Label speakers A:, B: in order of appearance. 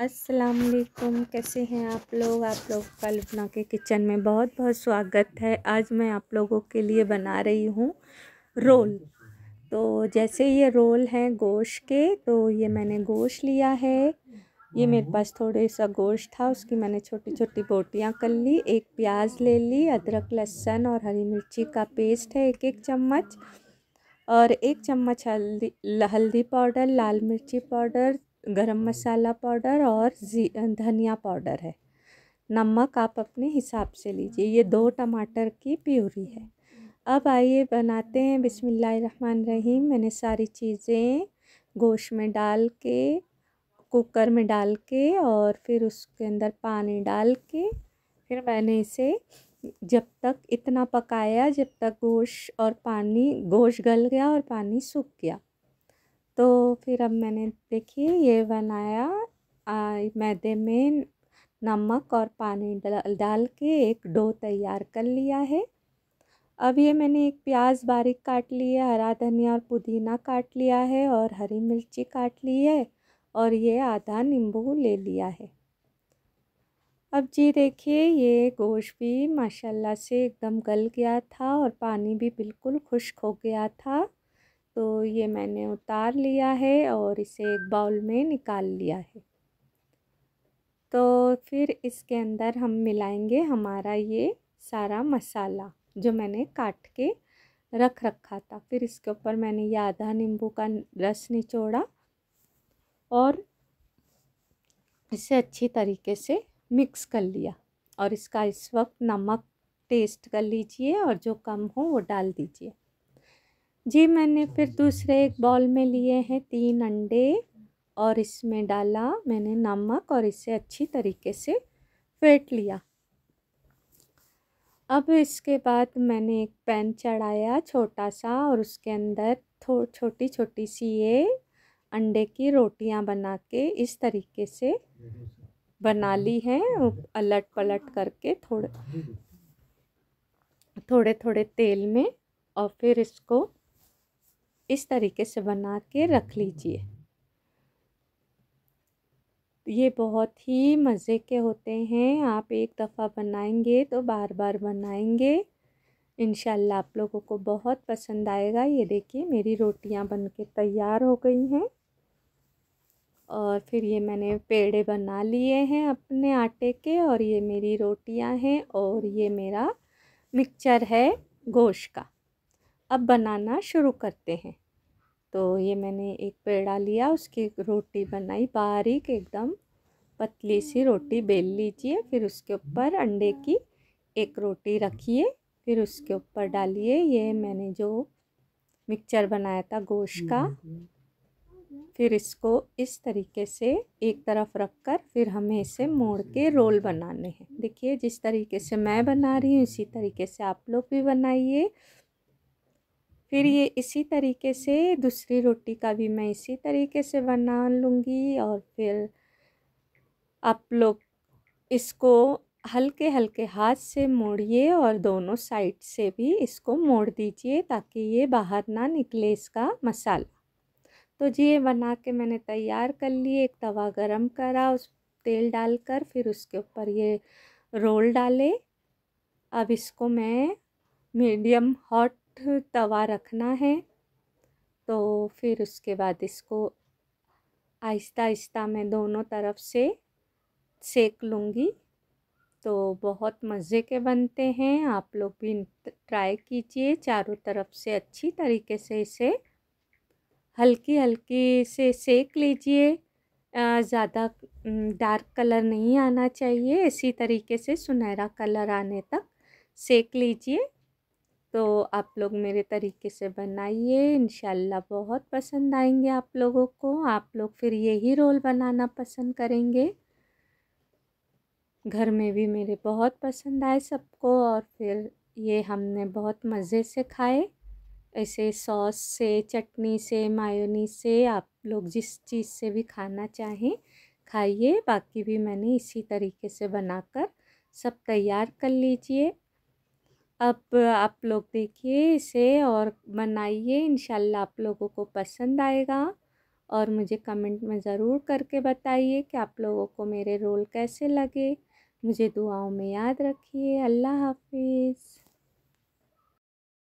A: अस्सलाम वालेकुम कैसे हैं आप लोग आप लोग का के किचन में बहुत बहुत स्वागत है आज मैं आप लोगों के लिए बना रही हूँ रोल तो जैसे ये रोल हैं गोश्त के तो ये मैंने गोश्त लिया है ये मेरे हम्म। पास थोड़े सा गोश्त था उसकी मैंने छोटी छोटी बोटियाँ कर ली एक प्याज ले ली अदरक लहसुन और हरी मिर्ची का पेस्ट है एक एक चम्मच और एक चम्मच हल्दी हल्दी पाउडर लाल मिर्ची पाउडर गरम हम्म। मसाला पाउडर और धनिया पाउडर है नमक आप अपने हिसाब से लीजिए ये दो हम्म। टमाटर की प्यूरी है हम्म। अब आइए बनाते हैं रहीम मैंने सारी चीज़ें गोश्त में डाल के कुकर में डाल के और फिर उसके अंदर पानी डाल के फिर मैंने इसे जब तक इतना पकाया जब तक गोश्त और पानी गोश्त गल गया और पानी सूख गया तो फिर अब मैंने देखिए ये बनाया आ, मैदे में नमक और पानी डाल डाल के एक डो तैयार कर लिया है अब ये मैंने एक प्याज बारीक काट ली है हरा धनिया और पुदीना काट लिया है और हरी मिर्ची काट ली है और ये आधा नींबू ले लिया है अब जी देखिए ये गोश्त भी माशाल्लाह से एकदम गल गया था और पानी भी बिल्कुल खुश्क हो गया था तो ये मैंने उतार लिया है और इसे एक बाउल में निकाल लिया है तो फिर इसके अंदर हम मिलाएंगे हमारा ये सारा मसाला जो मैंने काट के रख रखा था फिर इसके ऊपर मैंने ये आधा नींबू का रस निचोड़ा और इसे अच्छी तरीके से मिक्स कर लिया और इसका इस वक्त नमक टेस्ट कर लीजिए और जो कम हो वो डाल दीजिए जी मैंने फिर दूसरे एक बॉल में लिए हैं तीन अंडे और इसमें डाला मैंने नमक और इसे अच्छी तरीके से फेंट लिया अब इसके बाद मैंने एक पैन चढ़ाया छोटा सा और उसके अंदर थो छोटी छोटी सी ये अंडे की रोटियां बना के इस तरीके से बना ली हैं अलट पलट करके थोड़े थोड़े थोड़े तेल में और फिर इसको इस तरीके से बना के रख लीजिए ये बहुत ही मज़े के होते हैं आप एक दफ़ा बनाएंगे तो बार बार बनाएंगे इन आप लोगों को बहुत पसंद आएगा ये देखिए मेरी रोटियां बन के तैयार हो गई हैं और फिर ये मैंने पेड़े बना लिए हैं अपने आटे के और ये मेरी रोटियां हैं और ये मेरा मिक्सचर है गोश का अब बनाना शुरू करते हैं तो ये मैंने एक पेड़ा लिया उसकी रोटी बनाई बारीक एकदम पतली सी रोटी बेल लीजिए फिर उसके ऊपर अंडे की एक रोटी रखिए फिर उसके ऊपर डालिए ये मैंने जो मिक्सचर बनाया था गोश्त का फिर इसको इस तरीके से एक तरफ रख कर फिर हमें इसे मोड़ के रोल बनाने हैं देखिए जिस तरीके से मैं बना रही हूँ इसी तरीके से आप लोग भी बनाइए फिर ये इसी तरीके से दूसरी रोटी का भी मैं इसी तरीके से बना लूँगी और फिर आप लोग इसको हल्के हल्के हाथ से मोड़िए और दोनों साइड से भी इसको मोड़ दीजिए ताकि ये बाहर ना निकले इसका मसाला तो जी ये बना के मैंने तैयार कर लिए एक तवा गरम करा उस तेल डालकर फिर उसके ऊपर ये रोल डाले अब इसको मैं मीडियम हॉट तवा रखना है तो फिर उसके बाद इसको आहिस्ता आहिस्ता मैं दोनों तरफ से सेक लूँगी तो बहुत मज़े के बनते हैं आप लोग भी ट्राई कीजिए चारों तरफ से अच्छी तरीके से इसे हल्की हल्की से सेक लीजिए ज़्यादा डार्क कलर नहीं आना चाहिए इसी तरीके से सुनहरा कलर आने तक सेक लीजिए तो आप लोग मेरे तरीके से बनाइए इन बहुत पसंद आएंगे आप लोगों को आप लोग फिर यही रोल बनाना पसंद करेंगे घर में भी मेरे बहुत पसंद आए सबको और फिर ये हमने बहुत मज़े से खाए ऐसे सॉस से चटनी से मायोनी से आप लोग जिस चीज़ से भी खाना चाहें खाइए बाकी भी मैंने इसी तरीके से बनाकर सब तैयार कर लीजिए अब आप लोग देखिए इसे और बनाइए इन आप लोगों को पसंद आएगा और मुझे कमेंट में ज़रूर करके बताइए कि आप लोगों को मेरे रोल कैसे लगे मुझे दुआओं में याद रखिए अल्लाह हाफिज़